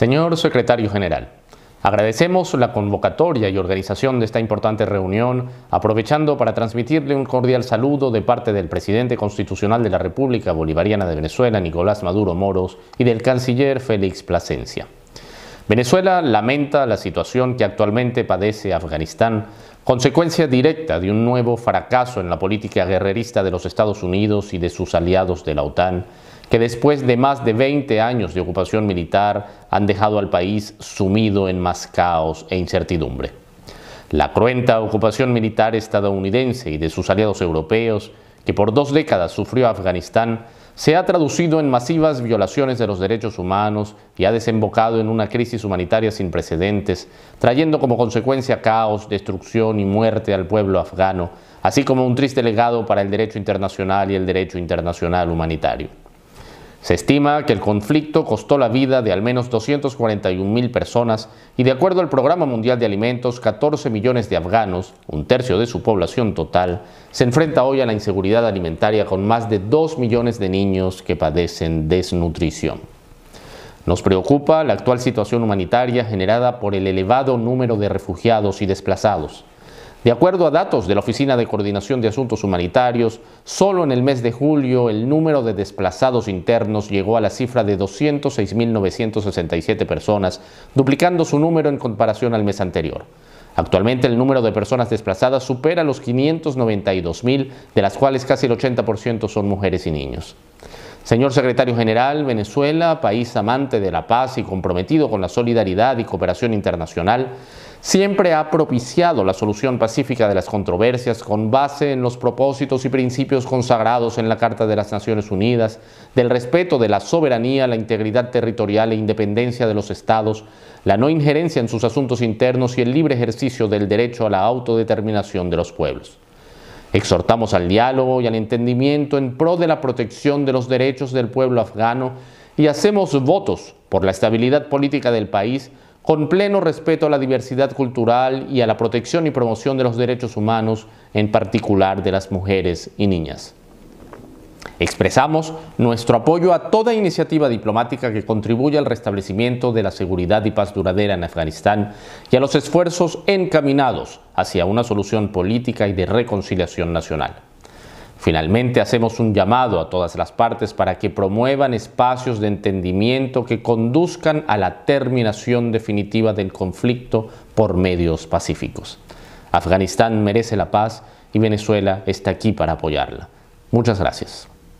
Señor Secretario General, agradecemos la convocatoria y organización de esta importante reunión, aprovechando para transmitirle un cordial saludo de parte del Presidente Constitucional de la República Bolivariana de Venezuela, Nicolás Maduro Moros, y del Canciller Félix Plasencia. Venezuela lamenta la situación que actualmente padece Afganistán, consecuencia directa de un nuevo fracaso en la política guerrerista de los Estados Unidos y de sus aliados de la OTAN, que después de más de 20 años de ocupación militar han dejado al país sumido en más caos e incertidumbre. La cruenta ocupación militar estadounidense y de sus aliados europeos, que por dos décadas sufrió Afganistán, se ha traducido en masivas violaciones de los derechos humanos y ha desembocado en una crisis humanitaria sin precedentes, trayendo como consecuencia caos, destrucción y muerte al pueblo afgano, así como un triste legado para el derecho internacional y el derecho internacional humanitario. Se estima que el conflicto costó la vida de al menos 241 mil personas y de acuerdo al Programa Mundial de Alimentos, 14 millones de afganos, un tercio de su población total, se enfrenta hoy a la inseguridad alimentaria con más de 2 millones de niños que padecen desnutrición. Nos preocupa la actual situación humanitaria generada por el elevado número de refugiados y desplazados. De acuerdo a datos de la Oficina de Coordinación de Asuntos Humanitarios, solo en el mes de julio el número de desplazados internos llegó a la cifra de 206.967 personas, duplicando su número en comparación al mes anterior. Actualmente el número de personas desplazadas supera los 592.000, de las cuales casi el 80% son mujeres y niños. Señor secretario general, Venezuela, país amante de la paz y comprometido con la solidaridad y cooperación internacional, siempre ha propiciado la solución pacífica de las controversias con base en los propósitos y principios consagrados en la Carta de las Naciones Unidas, del respeto de la soberanía, la integridad territorial e independencia de los estados, la no injerencia en sus asuntos internos y el libre ejercicio del derecho a la autodeterminación de los pueblos. Exhortamos al diálogo y al entendimiento en pro de la protección de los derechos del pueblo afgano y hacemos votos por la estabilidad política del país, con pleno respeto a la diversidad cultural y a la protección y promoción de los derechos humanos, en particular de las mujeres y niñas. Expresamos nuestro apoyo a toda iniciativa diplomática que contribuya al restablecimiento de la seguridad y paz duradera en Afganistán y a los esfuerzos encaminados hacia una solución política y de reconciliación nacional. Finalmente, hacemos un llamado a todas las partes para que promuevan espacios de entendimiento que conduzcan a la terminación definitiva del conflicto por medios pacíficos. Afganistán merece la paz y Venezuela está aquí para apoyarla. Muchas gracias.